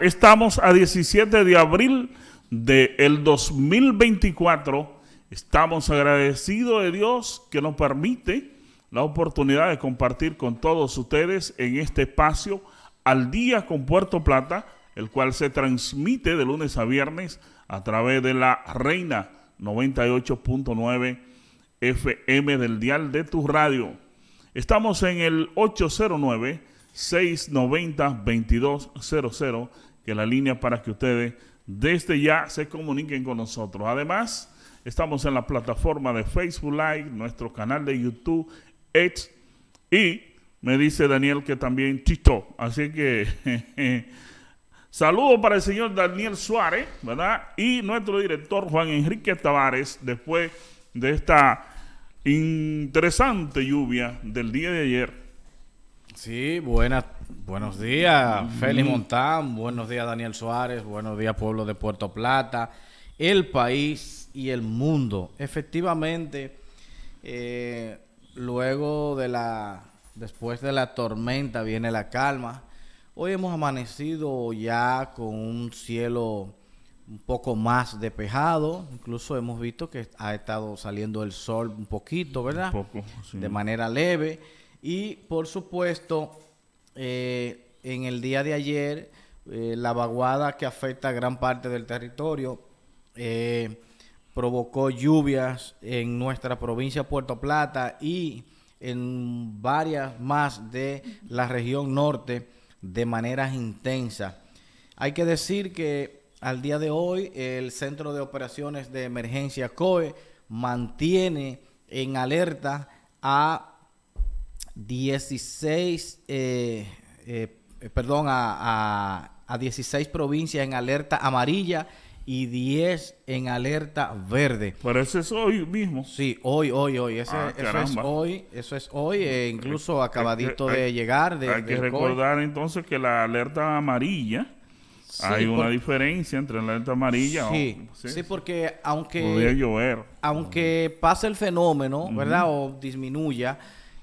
estamos a 17 de abril del 2024. Estamos agradecidos de Dios que nos permite la oportunidad de compartir con todos ustedes en este espacio al día con Puerto Plata, el cual se transmite de lunes a viernes a través de la Reina 98.9 FM del dial de tu radio. Estamos en el 809 690-2200, que la línea para que ustedes desde ya se comuniquen con nosotros. Además, estamos en la plataforma de Facebook Live, nuestro canal de YouTube, X y me dice Daniel que también chistó. Así que saludo para el señor Daniel Suárez, ¿verdad? Y nuestro director Juan Enrique Tavares, después de esta interesante lluvia del día de ayer Sí, buenas, buenos días, Félix mm. Montán, buenos días, Daniel Suárez, buenos días, pueblo de Puerto Plata, el país y el mundo. Efectivamente, eh, luego de la, después de la tormenta viene la calma. Hoy hemos amanecido ya con un cielo un poco más despejado, incluso hemos visto que ha estado saliendo el sol un poquito, ¿verdad? Un poco, De manera leve. Y por supuesto, eh, en el día de ayer, eh, la vaguada que afecta gran parte del territorio eh, provocó lluvias en nuestra provincia de Puerto Plata y en varias más de la región norte de maneras intensas. Hay que decir que al día de hoy el Centro de Operaciones de Emergencia COE mantiene en alerta a 16, eh, eh, perdón, a, a, 16 provincias en alerta amarilla y 10 en alerta verde. Pero eso es hoy mismo. Sí, hoy, hoy, hoy. Ah, eso es hoy, eso es hoy, e incluso acabadito de llegar. De, hay que recordar entonces que la alerta amarilla, hay una diferencia entre la alerta amarilla. Sí, sí, sí, porque aunque... Aunque pase el fenómeno, ¿verdad? O disminuya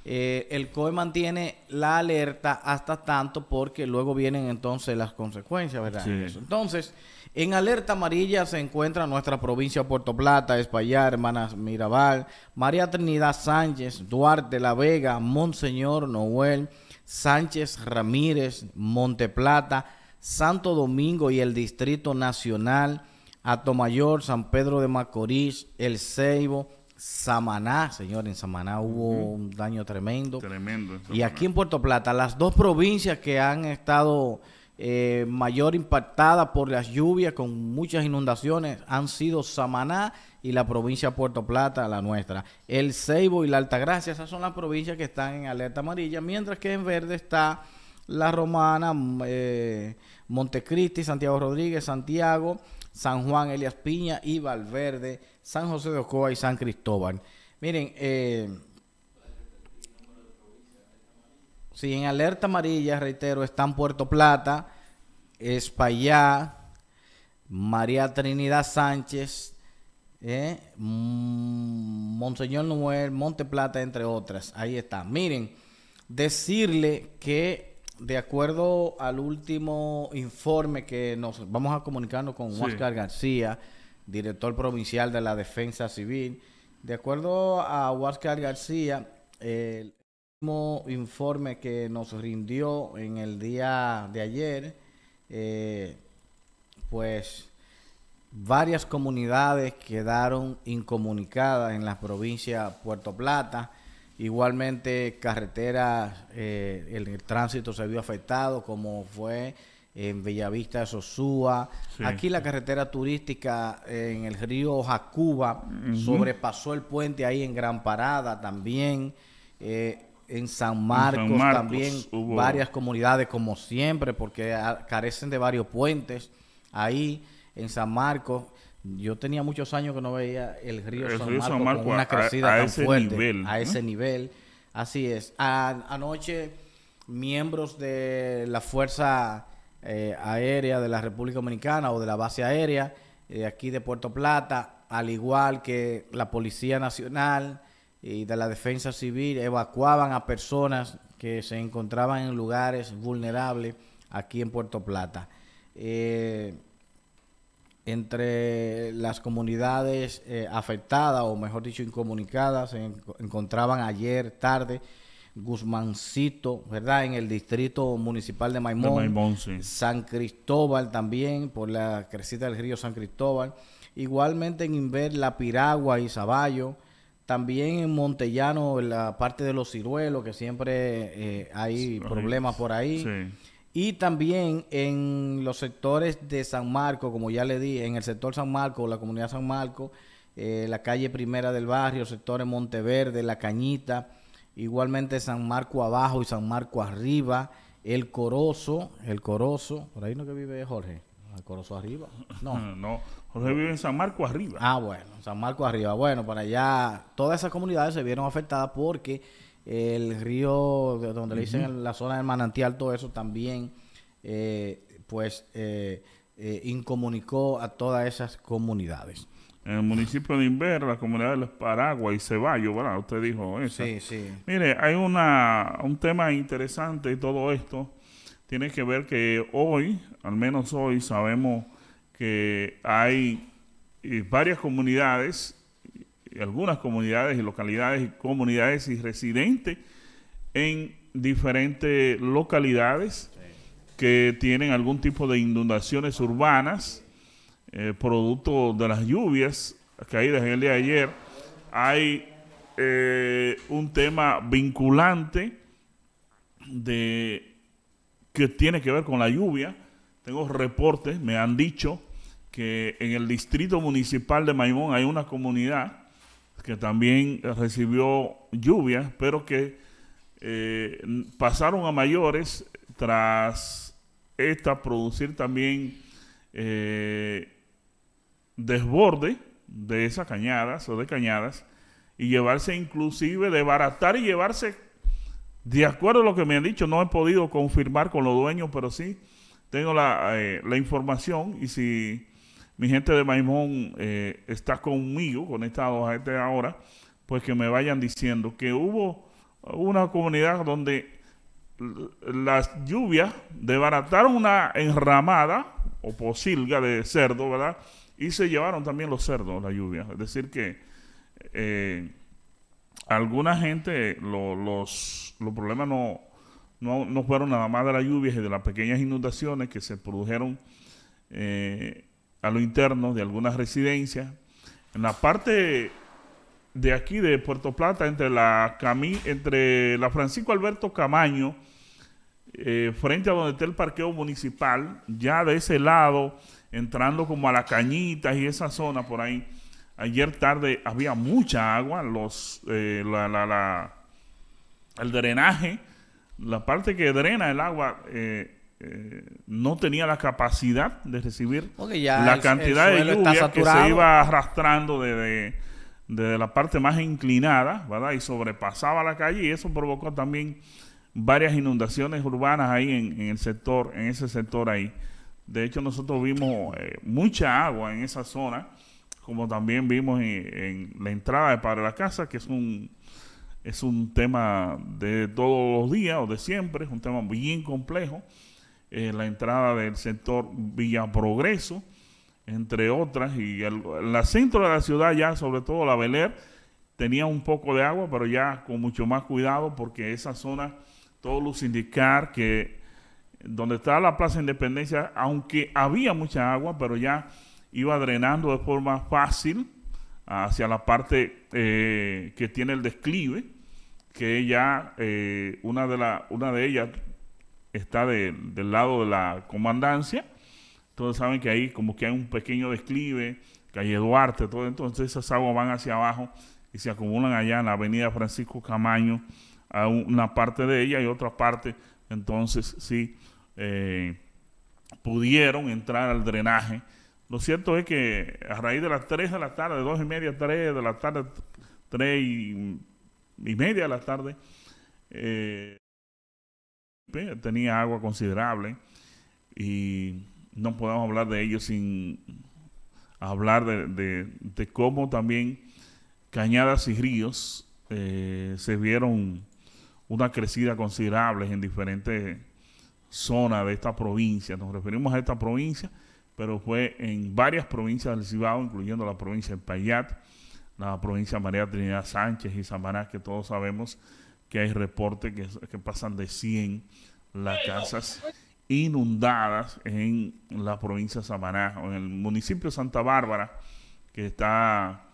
eh, el COE mantiene la alerta hasta tanto porque luego vienen entonces las consecuencias, ¿verdad? Entonces, en alerta amarilla se encuentra nuestra provincia Puerto Plata, Espallar, Hermanas Mirabal, María Trinidad Sánchez, Duarte, La Vega, Monseñor Noel, Sánchez Ramírez, Monteplata, Santo Domingo y el Distrito Nacional, Atomayor, San Pedro de Macorís, El Ceibo, Samaná, señor, en Samaná hubo un daño tremendo. Tremendo. Y aquí en Puerto Plata, las dos provincias que han estado eh, mayor impactadas por las lluvias, con muchas inundaciones, han sido Samaná y la provincia de Puerto Plata, la nuestra. El Ceibo y la Altagracia, esas son las provincias que están en alerta amarilla, mientras que en verde está la Romana, eh, Montecristi, Santiago Rodríguez, Santiago San Juan, Elias Piña y Valverde, San José de Ocoa y San Cristóbal. Miren, eh, sí, en alerta amarilla, reitero, están Puerto Plata, Espaillá, María Trinidad Sánchez, eh, Monseñor Noel, Monte Plata, entre otras. Ahí está. Miren, decirle que de acuerdo al último informe que nos vamos a comunicarnos con sí. García, director provincial de la Defensa Civil, de acuerdo a Oscar García, el último informe que nos rindió en el día de ayer, eh, pues varias comunidades quedaron incomunicadas en la provincia de Puerto Plata Igualmente, carreteras, eh, el, tránsito se vio afectado, como fue en Bellavista de Sosúa. Aquí la carretera turística eh, en el río Jacuba sobrepasó el puente ahí en Gran Parada también. Eh, en San, Marcos, también varias comunidades como siempre porque carecen de varios puentes ahí en San Marcos yo tenía muchos años que no veía el río, San, Marcos con una crecida tan fuerte, a ese nivel. Así es. anoche, miembros de la Fuerza eh, Aérea de la República Dominicana o de la base aérea de eh, aquí de Puerto Plata, al igual que la Policía Nacional y de la Defensa Civil, evacuaban a personas que se encontraban en lugares vulnerables aquí en Puerto Plata. Eh, entre las comunidades eh, afectadas o mejor dicho incomunicadas se encontraban ayer tarde Guzmancito, ¿verdad? En el distrito municipal de Maimón, San Cristóbal también, por la crecita del río San Cristóbal, igualmente en Inver, La Piragua y Zaballo, también en Montellano, en la parte de los ciruelos, que siempre eh, hay problemas por ahí. Y también en los sectores de San Marco, como ya le di, en el sector San Marco, la comunidad San Marco, eh, la calle primera del barrio, sectores Monteverde, La Cañita, igualmente San Marco abajo y San Marco arriba, el Corozo, el Corozo, por ahí no que vive Jorge. ¿El Corozo arriba? No. no, Jorge vive en San Marco arriba. Ah, bueno, San Marco arriba. Bueno, para allá, todas esas comunidades se vieron afectadas porque el río donde le dicen la zona del manantial, todo eso también, eh, pues, eh, eh, incomunicó a todas esas comunidades. En el municipio de Inver, la comunidad de Los Paraguas y Ceballos, ¿verdad? Usted dijo eso. Sí, sí. Mire, hay una, un tema interesante y todo esto tiene que ver que hoy, al menos hoy, sabemos que hay varias comunidades algunas comunidades y localidades y comunidades y residentes en diferentes localidades que tienen algún tipo de inundaciones urbanas, eh, producto de las lluvias caídas en el día de ayer. Hay eh, un tema vinculante de que tiene que ver con la lluvia. Tengo reportes, me han dicho que en el distrito municipal de Maimón hay una comunidad que también recibió lluvia, pero que eh, pasaron a mayores tras esta producir también eh, desborde de esas cañadas o de cañadas y llevarse inclusive, desbaratar y llevarse, de acuerdo a lo que me han dicho, no he podido confirmar con los dueños, pero sí tengo la, eh, la información y si mi gente de Maimón eh, está conmigo, conectado a gente ahora, pues que me vayan diciendo que hubo una comunidad donde las lluvias desbarataron una enramada o posilga de cerdo, ¿verdad? Y se llevaron también los cerdos, la lluvia. Es decir que eh, alguna gente, los, problemas no, no, fueron nada más de las lluvias y de las pequeñas inundaciones que se produjeron eh, a lo interno de algunas residencias. En la parte de aquí, de Puerto Plata, entre la, entre la Francisco Alberto Camaño, eh, frente a donde está el parqueo municipal, ya de ese lado, entrando como a la Cañita y esa zona por ahí. Ayer tarde había mucha agua, los, eh, el drenaje, la parte que drena el agua eh, eh, no tenía la capacidad de recibir la cantidad de lluvia que se iba arrastrando desde la parte más inclinada, Y sobrepasaba la calle y eso provocó también varias inundaciones urbanas ahí en, el sector, en ese sector ahí. De hecho, nosotros vimos eh, mucha agua en esa zona, como también vimos en, la entrada de Padre la Casa, que es un, es un tema de todos los días o de siempre, es un tema bien complejo. Eh, la entrada del sector Villa Progreso, entre otras, y el, centro de la ciudad ya, sobre todo la Beler, tenía un poco de agua, pero ya con mucho más cuidado porque esa zona, todos los indicar que donde está la Plaza Independencia, aunque había mucha agua, pero ya iba drenando de forma fácil hacia la parte eh, que tiene el desclive, que ya eh, una, de la, una de ellas está del lado de la comandancia. Entonces saben que ahí como que hay un pequeño desclive, calle Duarte, todo. Entonces esas aguas van hacia abajo y se acumulan allá en la avenida Francisco Camaño. A una parte de ella y otra parte, entonces sí eh, pudieron entrar al drenaje. Lo cierto es que a raíz de las 3 de la tarde, 2 y media, 3 de la tarde, 3 y, media de la tarde, eh, tenía agua considerable y no podemos hablar de ello sin hablar de, cómo también cañadas y ríos eh, se vieron una crecida considerable en diferentes zonas de esta provincia. Nos referimos a esta provincia, pero fue en varias provincias del Cibao, incluyendo la provincia de Payat, la provincia María Trinidad Sánchez y Samaná, que todos sabemos que hay reportes que, pasan de 100 las casas inundadas en la provincia de Samaná, o en el municipio de Santa Bárbara, que está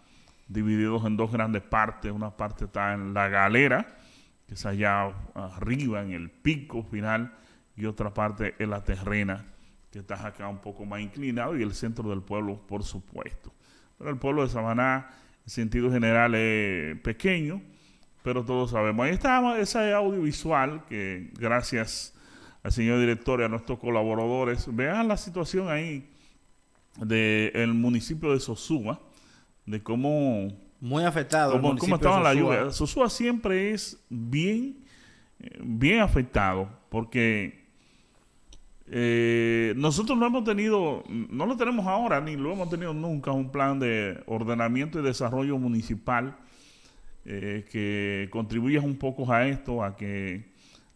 dividido en dos grandes partes. Una parte está en la galera, que es allá arriba, en el pico final, y otra parte en la terrena, que está acá un poco más inclinado, y el centro del pueblo, por supuesto. Pero el pueblo de Samaná, en sentido general, es pequeño pero todos sabemos. Ahí está ese audiovisual que gracias al señor director y a nuestros colaboradores, vean la situación ahí del municipio de Sosúa, de cómo... Muy afectado. el estaba de la lluvia. Sosúa siempre es bien, eh, bien afectado, porque... Eh, nosotros no hemos tenido, no lo tenemos ahora, ni lo hemos tenido nunca, un plan de ordenamiento y desarrollo municipal eh, que contribuyas un poco a esto, a que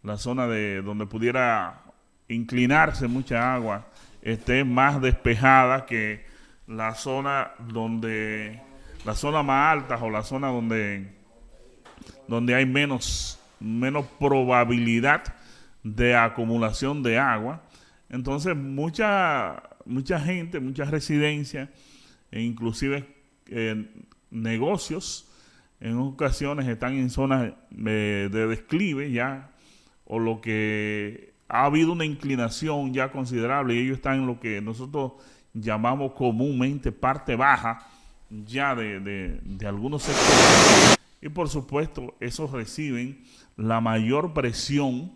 la zona de donde pudiera inclinarse mucha agua esté más despejada que la zona donde la zona más alta o la zona donde donde hay menos menos probabilidad de acumulación de agua. Entonces, mucha mucha gente, muchas residencias e inclusive eh, negocios en ocasiones están en zonas de, desclive ya, o lo que ha habido una inclinación ya considerable y ellos están en lo que nosotros llamamos comúnmente parte baja ya de, algunos sectores. Y por supuesto, esos reciben la mayor presión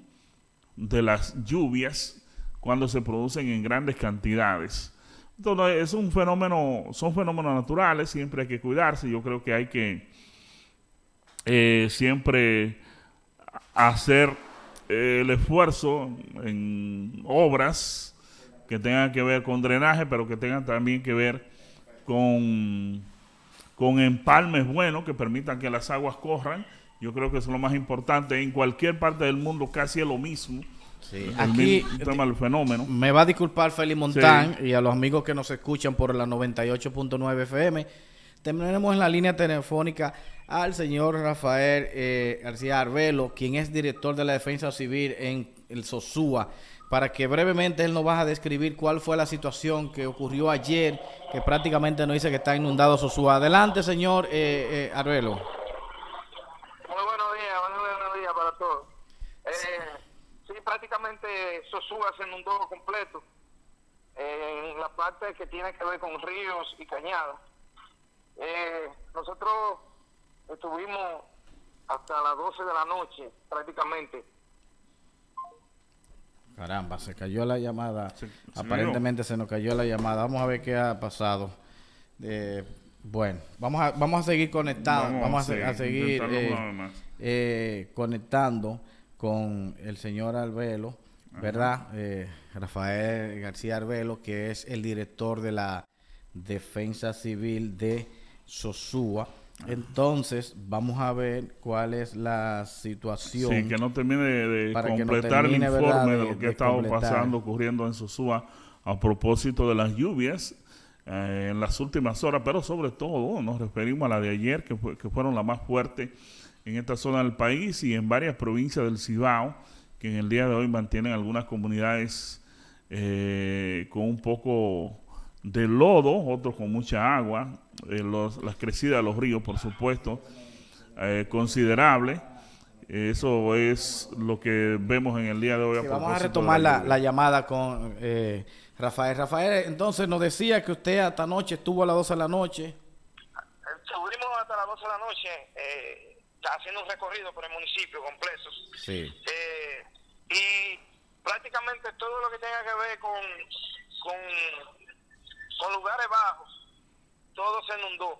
de las lluvias cuando se producen en grandes cantidades. Entonces, es un fenómeno, son fenómenos naturales, siempre hay que cuidarse. Yo creo que hay que eh, siempre hacer eh, el esfuerzo en obras que tengan que ver con drenaje, pero que tengan también que ver con, con empalmes buenos que permitan que las aguas corran. Yo creo que es lo más importante. En cualquier parte del mundo casi es lo mismo. El Aquí fenómeno. Me va a disculpar Feli Montán y a los amigos que nos escuchan por la 98.9 FM tenemos en la línea telefónica al señor Rafael eh, García Arbelo, quien es director de la Defensa Civil en el Sosúa, para que brevemente él nos vaya a describir cuál fue la situación que ocurrió ayer, que prácticamente nos dice que está inundado Sosúa. Adelante, señor eh, eh Arbelo. Muy buenos días, buenos días para todos. Eh, sí. sí, prácticamente Sosúa se inundó completo en la parte que tiene que ver con ríos y cañadas eh, nosotros estuvimos hasta las 12 de la noche prácticamente. Caramba, se cayó la llamada. Aparentemente se, nos cayó la llamada. Vamos a ver qué ha pasado. Eh, bueno, vamos a, vamos a seguir conectados. Vamos, a, seguir eh, eh, conectando con el señor Arbelo, ¿verdad? Rafael García Arbelo, que es el director de la Defensa Civil de Sosúa. Entonces, vamos a ver cuál es la situación. Sí, que no termine de, completar el informe de, lo que ha estado pasando, ocurriendo en Sosúa a propósito de las lluvias eh, en las últimas horas, pero sobre todo nos referimos a la de ayer, que, que fueron la más fuerte en esta zona del país y en varias provincias del Cibao, que en el día de hoy mantienen algunas comunidades eh, con un poco de lodo, otros con mucha agua, eh, las crecidas de los ríos, por supuesto, eh, considerable. Eso es lo que vemos en el día de hoy. vamos a retomar la, llamada con eh, Rafael. Rafael, entonces nos decía que usted hasta anoche estuvo a las 12 de la noche. Estuvimos hasta las 12 de la noche haciendo un recorrido por el municipio completo. Sí. y prácticamente todo lo que tenga que ver con lugares bajos, todo se inundó.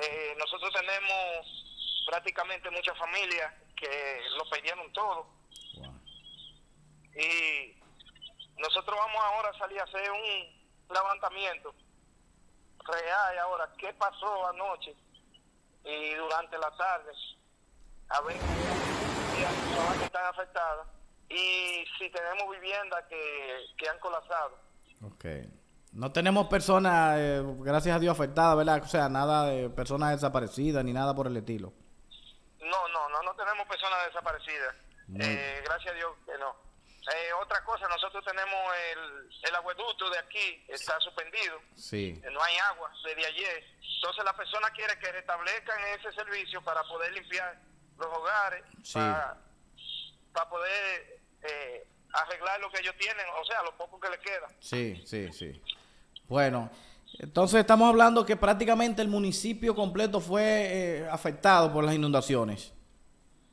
Eh, nosotros tenemos prácticamente muchas familias que lo perdieron todo. Y nosotros vamos ahora a salir a hacer un levantamiento real ahora, qué pasó anoche y durante la tarde, a ver si están afectadas y si tenemos viviendas que, que han colapsado. Okay. No tenemos personas, eh, gracias a Dios, afectadas, ¿verdad? O sea, nada de personas desaparecidas ni nada por el estilo. No, no, no, no tenemos personas desaparecidas. Eh, gracias a Dios que no. Eh, otra cosa, nosotros tenemos el, el de aquí, está suspendido. Sí. No hay agua desde ayer. Entonces la persona quiere que restablezcan ese servicio para poder limpiar los hogares, para, para, poder arreglar lo que ellos tienen, o sea, lo poco que les queda. Sí, sí, sí. Bueno, entonces estamos hablando que prácticamente el municipio completo fue eh, afectado por las inundaciones.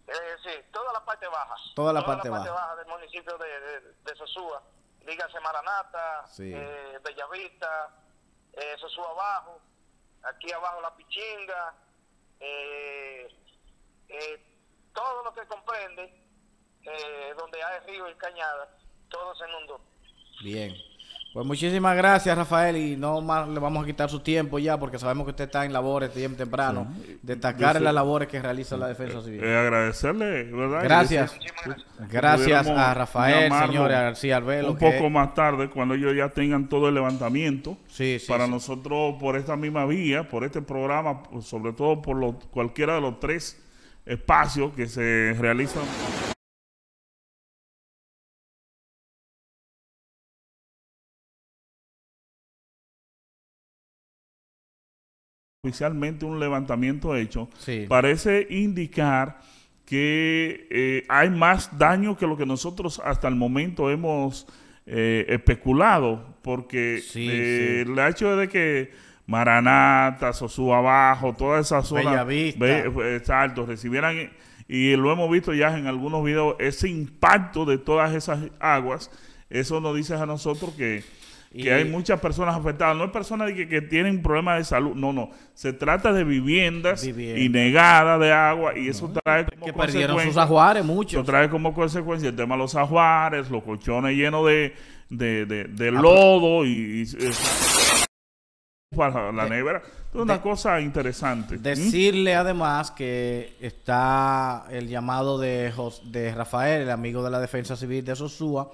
Eh, sí, toda la parte baja. Toda la, toda parte, la parte baja. del municipio de, de, Sosúa. Dígase Maranata, eh, Bellavista, Sosúa Abajo, aquí abajo La Pichinga, todo lo que comprende, donde hay río y cañada, todo se inundó. Bien. Pues muchísimas gracias, Rafael, y no más le vamos a quitar su tiempo ya, porque sabemos que usted está en labores bien temprano. Destacar las labores que realiza la Defensa eh, Civil. Eh, agradecerle, ¿verdad? Gracias. Gracias eh, a Rafael, señores, García Arbelo. Un poco más tarde, cuando ellos ya tengan todo el levantamiento. para nosotros, por esta misma vía, por este programa, pues, sobre todo por lo cualquiera de los tres espacios que se realizan. oficialmente un levantamiento hecho, parece indicar que eh, hay más daño que lo que nosotros hasta el momento hemos eh, especulado, porque eh, el hecho de que Maranata, su Abajo, toda esa zona, recibieran, y lo hemos visto ya en algunos videos, ese impacto de todas esas aguas, eso nos dice a nosotros que que hay muchas personas afectadas. No hay personas que, tienen problemas de salud. No, no. Se trata de viviendas y negadas de agua. Y eso trae como que perdieron sus ajuares muchos. Eso trae como consecuencia el tema de los ajuares, los colchones llenos de, ah, lodo y, la nevera. Es una cosa interesante. ¿Mm? Decirle además que está el llamado de, de Rafael, el amigo de la Defensa Civil de Sosúa,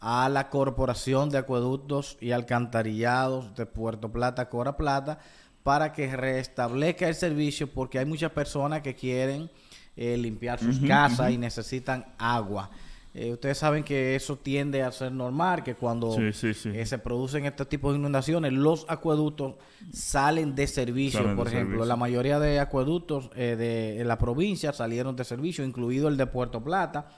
a la Corporación de Acueductos y Alcantarillados de Puerto Plata, Cora Plata, para que restablezca el servicio porque hay muchas personas que quieren eh, limpiar sus casas y necesitan agua. Eh, ustedes saben que eso tiende a ser normal, que cuando eh, se producen este tipo de inundaciones, los acueductos salen de servicio, por ejemplo. La mayoría de acueductos de la provincia salieron de servicio, incluido el de Puerto Plata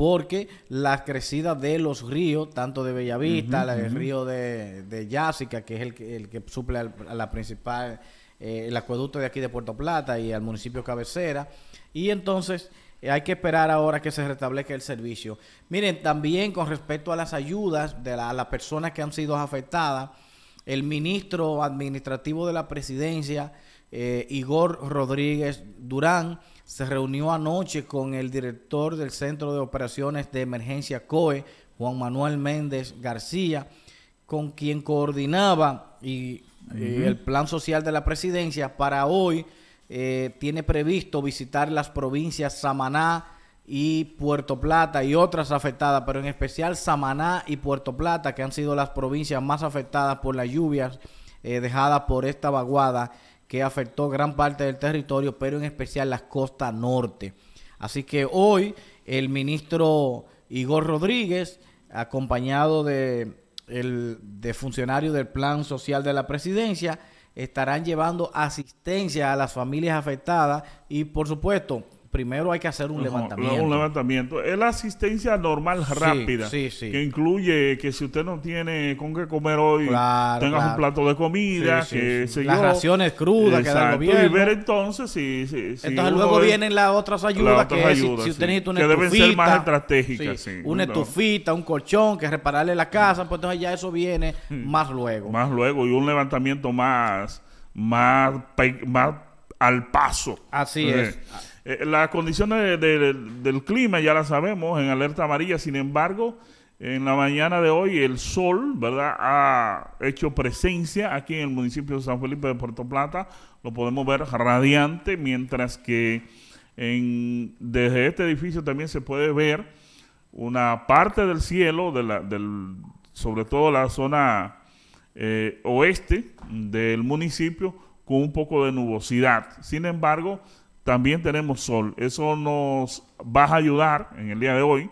porque la crecida de los ríos, tanto de Bellavista, el río de, de Yásica, que es el, que el que suple a la principal, eh, el acueducto de aquí de Puerto Plata y al municipio cabecera. Y entonces eh, hay que esperar ahora que se restablezca el servicio. Miren, también con respecto a las ayudas de las personas que han sido afectadas, el ministro administrativo de la presidencia, eh, Igor Rodríguez Durán, se reunió anoche con el director del Centro de Operaciones de Emergencia COE, Juan Manuel Méndez García, con quien coordinaba y, eh, el plan social de la presidencia para hoy. Eh, tiene previsto visitar las provincias Samaná y Puerto Plata y otras afectadas, pero en especial Samaná y Puerto Plata, que han sido las provincias más afectadas por las lluvias eh, dejadas por esta vaguada que afectó gran parte del territorio, pero en especial las costas norte. Así que hoy el ministro Igor Rodríguez, acompañado de, el, de funcionarios del Plan Social de la Presidencia, estarán llevando asistencia a las familias afectadas y, por supuesto, primero hay que hacer un levantamiento. Un levantamiento. Es la asistencia normal rápida. Que incluye que si usted no tiene con qué comer hoy, tengas un plato de comida, Las raciones crudas que da el gobierno. Y ver entonces si. entonces luego vienen las otras ayudas que si, usted necesita deben ser más estratégicas, Una estufita, un colchón, que repararle la casa, pues entonces ya eso viene hmm. más luego. Más luego y un levantamiento más. Más, más al paso. Así es. Eh, las condiciones del clima ya la sabemos en alerta amarilla, sin embargo, en la mañana de hoy el sol, ¿verdad? Ha hecho presencia aquí en el municipio de San Felipe de Puerto Plata, lo podemos ver radiante, mientras que desde este edificio también se puede ver una parte del cielo, de la, del, sobre todo la zona eh, oeste del municipio, con un poco de nubosidad. Sin embargo, también tenemos sol. Eso nos va a ayudar en el día de hoy,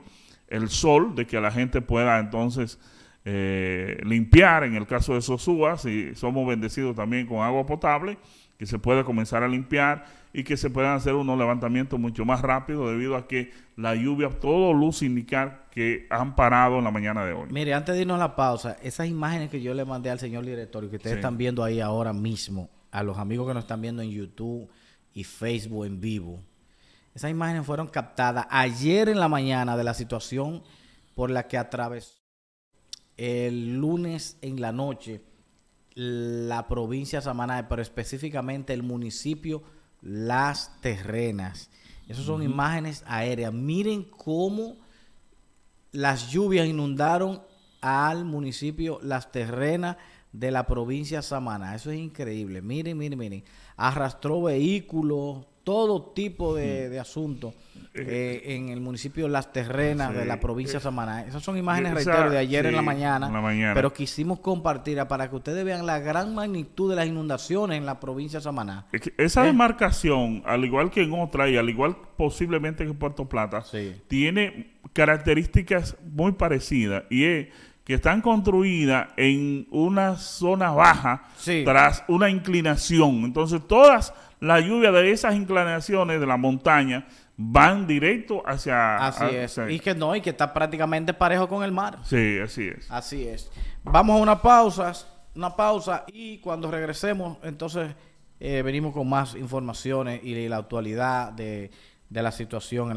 el sol, de que la gente pueda entonces eh, limpiar, en el caso de Sosúa, si somos bendecidos también con agua potable, que se pueda comenzar a limpiar y que se puedan hacer unos levantamientos mucho más rápido debido a que la lluvia, todo luz indicar que han parado en la mañana de hoy. Mire, antes de irnos a la pausa, esas imágenes que yo le mandé al señor directorio, que ustedes están viendo ahí ahora mismo, a los amigos que nos están viendo en YouTube, y Facebook en vivo. Esas imágenes fueron captadas ayer en la mañana de la situación por la que atravesó el lunes en la noche la provincia de Samaná, pero específicamente el municipio Las Terrenas. Esas son imágenes aéreas. Miren cómo las lluvias inundaron al municipio Las Terrenas de la provincia de Samaná. Eso es increíble. Miren, miren, miren. Arrastró vehículos, todo tipo de, asuntos eh, eh, en el municipio Las Terrenas de la provincia de Samaná. Esas son imágenes, de ayer en, la mañana, pero quisimos compartir para que ustedes vean la gran magnitud de las inundaciones en la provincia de Samaná. esa eh. demarcación, al igual que en otra y al igual posiblemente que en Puerto Plata, tiene características muy parecidas y es que están construidas en una zona baja tras una inclinación. Entonces todas las lluvias de esas inclinaciones de la montaña van directo hacia... Así es. Y que no, y que está prácticamente parejo con el mar. Sí, así es. Así es. Vamos a una pausa, una pausa y cuando regresemos entonces eh, venimos con más informaciones y la actualidad de, de la situación en la